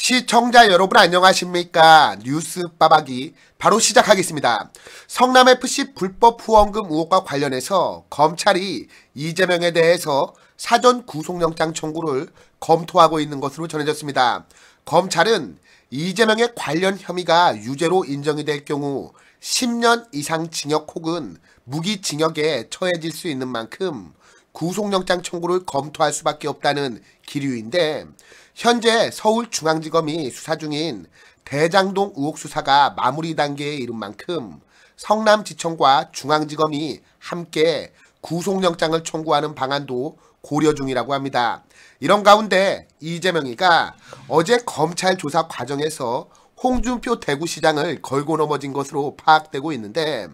시청자 여러분 안녕하십니까 뉴스 빠박이 바로 시작하겠습니다. 성남FC 불법 후원금 의혹과 관련해서 검찰이 이재명에 대해서 사전 구속영장 청구를 검토하고 있는 것으로 전해졌습니다. 검찰은 이재명의 관련 혐의가 유죄로 인정이 될 경우 10년 이상 징역 혹은 무기징역에 처해질 수 있는 만큼 구속영장 청구를 검토할 수밖에 없다는 기류인데 현재 서울중앙지검이 수사 중인 대장동 의혹 수사가 마무리 단계에 이른 만큼 성남지청과 중앙지검이 함께 구속영장을 청구하는 방안도 고려 중이라고 합니다. 이런 가운데 이재명이가 어제 검찰 조사 과정에서 홍준표 대구시장을 걸고 넘어진 것으로 파악되고 있는데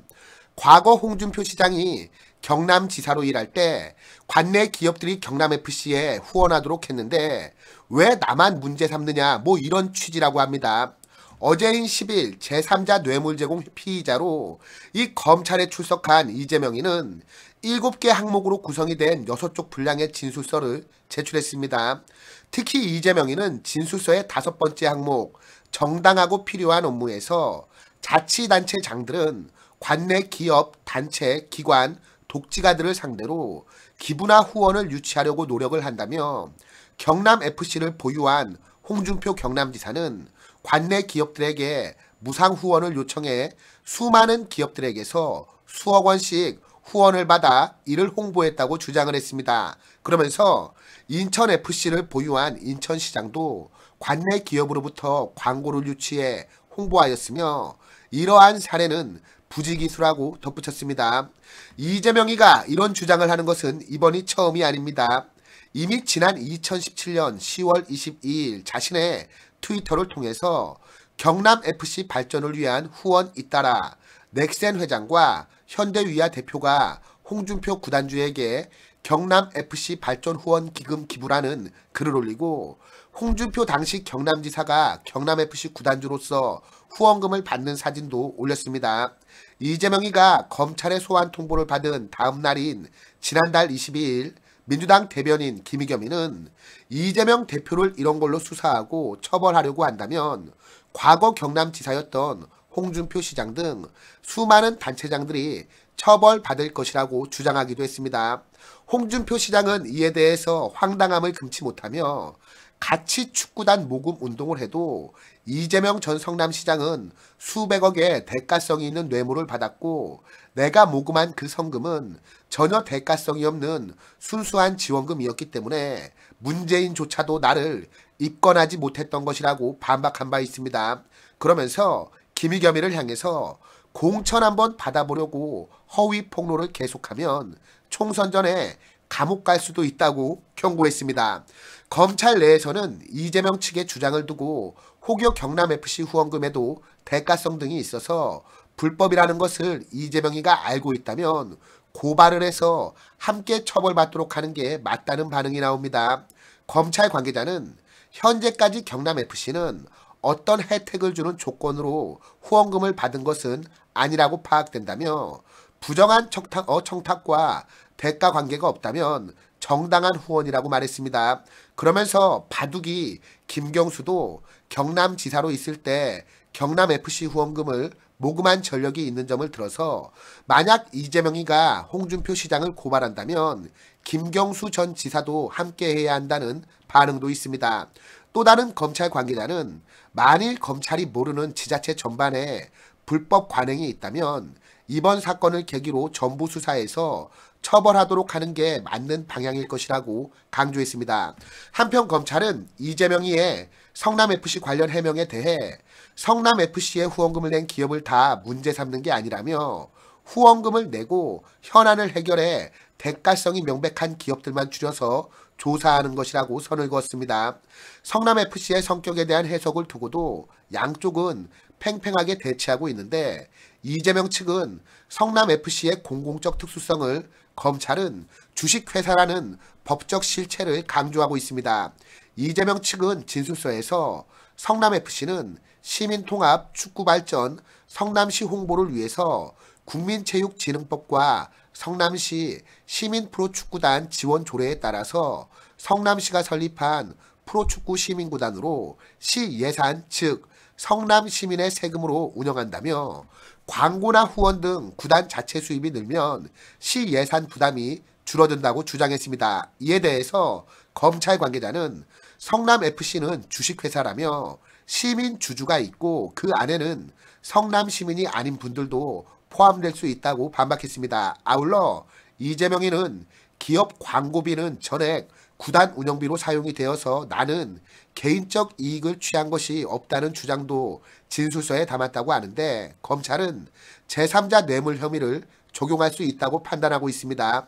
과거 홍준표 시장이 경남지사로 일할 때 관내 기업들이 경남FC에 후원하도록 했는데 왜 나만 문제 삼느냐 뭐 이런 취지라고 합니다. 어제인 10일 제3자 뇌물 제공 피의자로 이 검찰에 출석한 이재명이는 7개 항목으로 구성이 된 6쪽 분량의 진술서를 제출했습니다. 특히 이재명이는 진술서의 다섯 번째 항목 정당하고 필요한 업무에서 자치단체 장들은 관내 기업, 단체, 기관, 독지가들을 상대로 기부나 후원을 유치하려고 노력을 한다며 경남FC를 보유한 홍준표 경남지사는 관내 기업들에게 무상 후원을 요청해 수많은 기업들에게서 수억 원씩 후원을 받아 이를 홍보했다고 주장을 했습니다. 그러면서 인천FC를 보유한 인천시장도 관내 기업으로부터 광고를 유치해 홍보하였으며 이러한 사례는 부지기수라고 덧붙였습니다. 이재명이가 이런 주장을 하는 것은 이번이 처음이 아닙니다. 이미 지난 2017년 10월 22일 자신의 트위터를 통해서 경남FC 발전을 위한 후원 잇따라 넥센 회장과 현대위아 대표가 홍준표 구단주에게 경남FC 발전 후원 기금 기부라는 글을 올리고 홍준표 당시 경남지사가 경남FC 구단주로서 후원금을 받는 사진도 올렸습니다. 이재명이가 검찰의 소환 통보를 받은 다음 날인 지난달 22일 민주당 대변인 김희겸이는 이재명 대표를 이런 걸로 수사하고 처벌하려고 한다면 과거 경남지사였던 홍준표 시장 등 수많은 단체장들이 처벌받을 것이라고 주장하기도 했습니다. 홍준표 시장은 이에 대해서 황당함을 금치 못하며 같이 축구단 모금 운동을 해도 이재명 전 성남시장은 수백억의 대가성이 있는 뇌물을 받았고 내가 모금한 그 성금은 전혀 대가성이 없는 순수한 지원금이었기 때문에 문재인조차도 나를 입건하지 못했던 것이라고 반박한 바 있습니다. 그러면서 김희겸이를 향해서 공천 한번 받아보려고 허위 폭로를 계속하면 총선 전에 감옥 갈 수도 있다고 경고했습니다. 검찰 내에서는 이재명 측의 주장을 두고 호교 경남FC 후원금에도 대가성 등이 있어서 불법이라는 것을 이재명이가 알고 있다면 고발을 해서 함께 처벌받도록 하는 게 맞다는 반응이 나옵니다. 검찰 관계자는 현재까지 경남FC는 어떤 혜택을 주는 조건으로 후원금을 받은 것은 아니라고 파악된다며 부정한 청탁, 어, 청탁과 대가 관계가 없다면 정당한 후원이라고 말했습니다. 그러면서 바둑이 김경수도 경남지사로 있을 때 경남FC 후원금을 모금한 전력이 있는 점을 들어서 만약 이재명이가 홍준표 시장을 고발한다면 김경수 전 지사도 함께해야 한다는 반응도 있습니다. 또 다른 검찰 관계자는 만일 검찰이 모르는 지자체 전반에 불법 관행이 있다면 이번 사건을 계기로 전부 수사해서 처벌하도록 하는 게 맞는 방향일 것이라고 강조했습니다. 한편 검찰은 이재명이의 성남FC 관련 해명에 대해 성남FC에 후원금을 낸 기업을 다 문제 삼는 게 아니라며 후원금을 내고 현안을 해결해 대가성이 명백한 기업들만 줄여서 조사하는 것이라고 선을 그었습니다. 성남FC의 성격에 대한 해석을 두고도 양쪽은 팽팽하게 대치하고 있는데 이재명 측은 성남FC의 공공적 특수성을 검찰은 주식회사라는 법적 실체를 강조하고 있습니다. 이재명 측은 진술서에서 성남FC는 시민통합 축구발전 성남시 홍보를 위해서 국민체육진흥법과 성남시 시민프로축구단 지원 조례에 따라서 성남시가 설립한 프로축구 시민구단으로 시 예산 즉 성남 시민의 세금으로 운영한다며 광고나 후원 등 구단 자체 수입이 늘면 시 예산 부담이 줄어든다고 주장했습니다. 이에 대해서 검찰 관계자는 성남FC는 주식회사라며 시민 주주가 있고 그 안에는 성남 시민이 아닌 분들도 포함될 수 있다고 반박했습니다. 아울러 이재명이는 기업 광고비는 전액 구단 운영비로 사용이 되어서 나는 개인적 이익을 취한 것이 없다는 주장도 진술서에 담았다고 하는데 검찰은 제3자 뇌물 혐의를 적용할 수 있다고 판단하고 있습니다.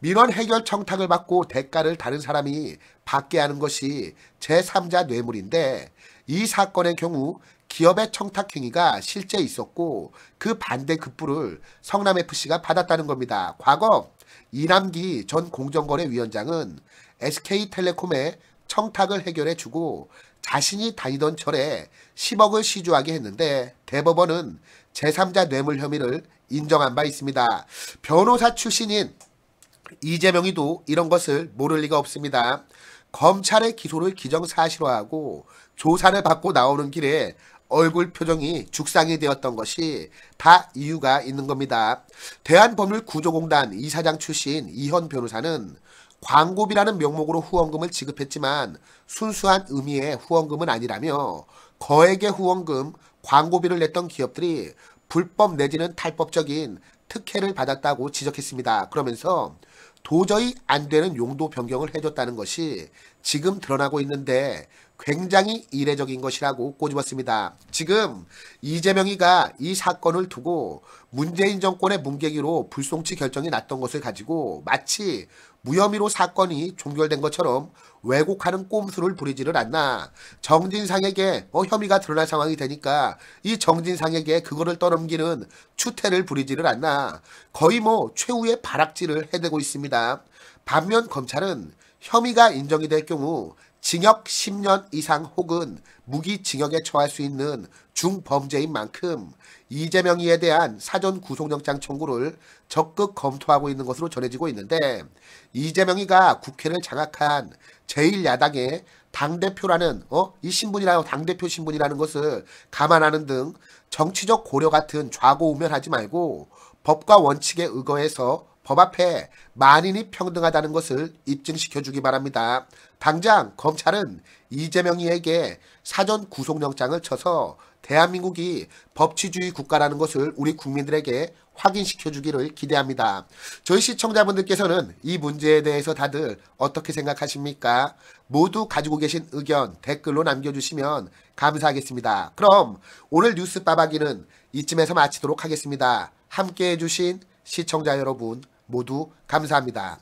민원 해결 청탁을 받고 대가를 다른 사람이 받게 하는 것이 제3자 뇌물인데 이 사건의 경우 기업의 청탁 행위가 실제 있었고 그 반대 급부를 성남FC가 받았다는 겁니다. 과거 이남기 전 공정거래위원장은 SK텔레콤에 청탁을 해결해 주고 자신이 다니던 철에 10억을 시주하게 했는데 대법원은 제3자 뇌물 혐의를 인정한 바 있습니다. 변호사 출신인 이재명이도 이런 것을 모를 리가 없습니다. 검찰의 기소를 기정사실화하고 조사를 받고 나오는 길에 얼굴 표정이 죽상이 되었던 것이 다 이유가 있는 겁니다. 대한법률구조공단 이사장 출신 이현 변호사는 광고비라는 명목으로 후원금을 지급했지만 순수한 의미의 후원금은 아니라며 거액의 후원금, 광고비를 냈던 기업들이 불법 내지는 탈법적인 특혜를 받았다고 지적했습니다. 그러면서 도저히 안 되는 용도 변경을 해줬다는 것이 지금 드러나고 있는데 굉장히 이례적인 것이라고 꼬집었습니다. 지금 이재명이가 이 사건을 두고 문재인 정권의 문개기로 불송치 결정이 났던 것을 가지고 마치 무혐의로 사건이 종결된 것처럼 왜곡하는 꼼수를 부리지를 않나. 정진상에게 어, 혐의가 드러날 상황이 되니까 이 정진상에게 그거를 떠넘기는 추태를 부리지를 않나. 거의 뭐 최후의 발악질을 해대고 있습니다. 반면 검찰은 혐의가 인정이 될 경우 징역 10년 이상 혹은 무기징역에 처할 수 있는 중범죄인 만큼 이재명이에 대한 사전 구속영장 청구를 적극 검토하고 있는 것으로 전해지고 있는데 이재명이가 국회를 장악한 제1야당의 당대표라는 어? 이 신분이라는 당대표 신분이라는 것을 감안하는 등 정치적 고려 같은 좌고우면하지 말고 법과 원칙에 의거해서 법 앞에 만인이 평등하다는 것을 입증시켜 주기 바랍니다. 당장 검찰은 이재명이에게 사전 구속영장을 쳐서 대한민국이 법치주의 국가라는 것을 우리 국민들에게 확인시켜 주기를 기대합니다. 저희 시청자분들께서는 이 문제에 대해서 다들 어떻게 생각하십니까? 모두 가지고 계신 의견 댓글로 남겨주시면 감사하겠습니다. 그럼 오늘 뉴스 빠박이는 이쯤에서 마치도록 하겠습니다. 함께해 주신 시청자 여러분 모두 감사합니다.